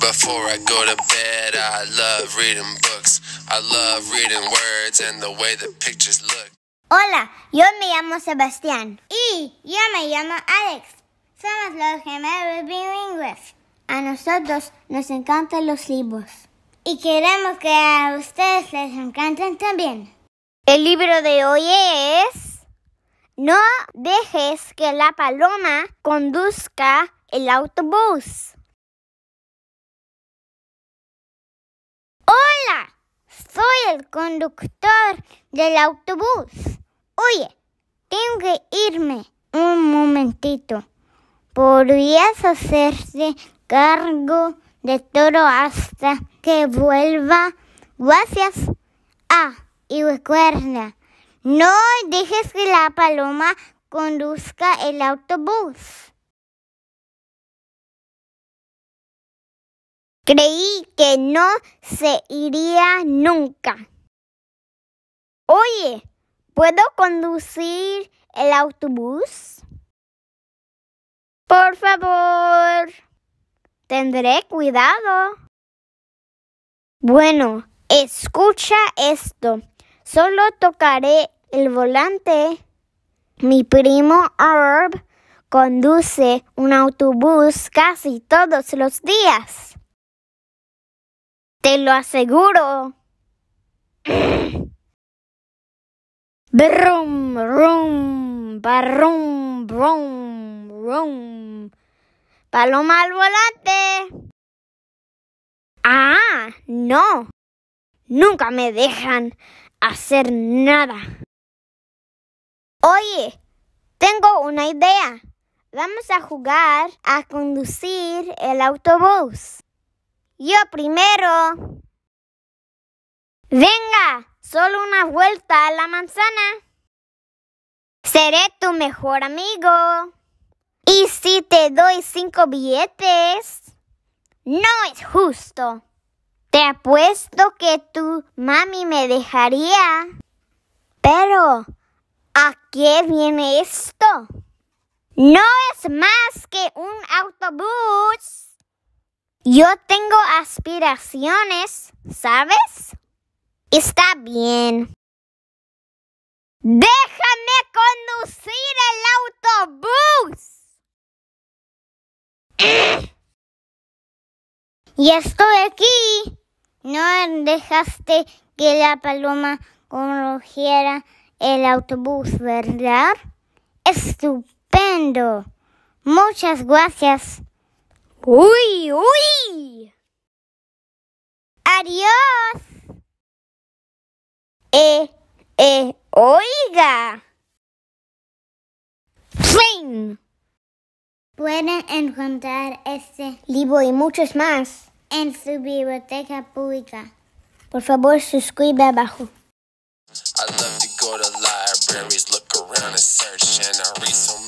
Before I go to bed, I love reading books. I love reading words and the way the pictures look. Hola, yo me llamo Sebastián. Y yo me llamo Alex. Somos los gemelos bilingües. A nosotros nos encantan los libros. Y queremos que a ustedes les encanten también. El libro de hoy es No dejes que la paloma conduzca el autobús. Hola, soy el conductor del autobús. Oye, tengo que irme un momentito. ¿Podrías hacerte cargo de todo hasta que vuelva? Gracias. Ah, y recuerda, no dejes que la paloma conduzca el autobús. Creí que no se iría nunca. Oye, ¿puedo conducir el autobús? Por favor. Tendré cuidado. Bueno, escucha esto. Solo tocaré el volante. Mi primo Herb, conduce un autobús casi todos los días. Te lo aseguro. Brum, brum, barrum, brum, brum. Paloma al volante. Ah, no. Nunca me dejan hacer nada. Oye, tengo una idea. Vamos a jugar a conducir el autobús. Yo primero. Venga, solo una vuelta a la manzana. Seré tu mejor amigo. ¿Y si te doy cinco billetes? No es justo. Te apuesto que tu mami me dejaría. Pero, ¿a qué viene esto? No es más que un autobús. Yo tengo aspiraciones, ¿sabes? Está bien. Déjame conducir el autobús. Y estoy aquí. No dejaste que la paloma corrigiera el autobús, ¿verdad? Estupendo. Muchas gracias. Uy, uy. Adiós. Eh, eh, oiga. Fin. Pueden encontrar este libro y muchos más en su biblioteca pública. Por favor, suscribe abajo. I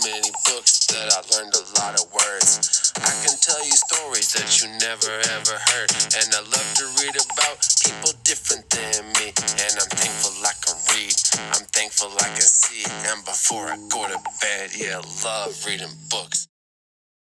stories that you never ever heard. And I love to read about people different than me. And I'm thankful I can read, I'm thankful I can see. And before I go to bed, yeah, I love reading books.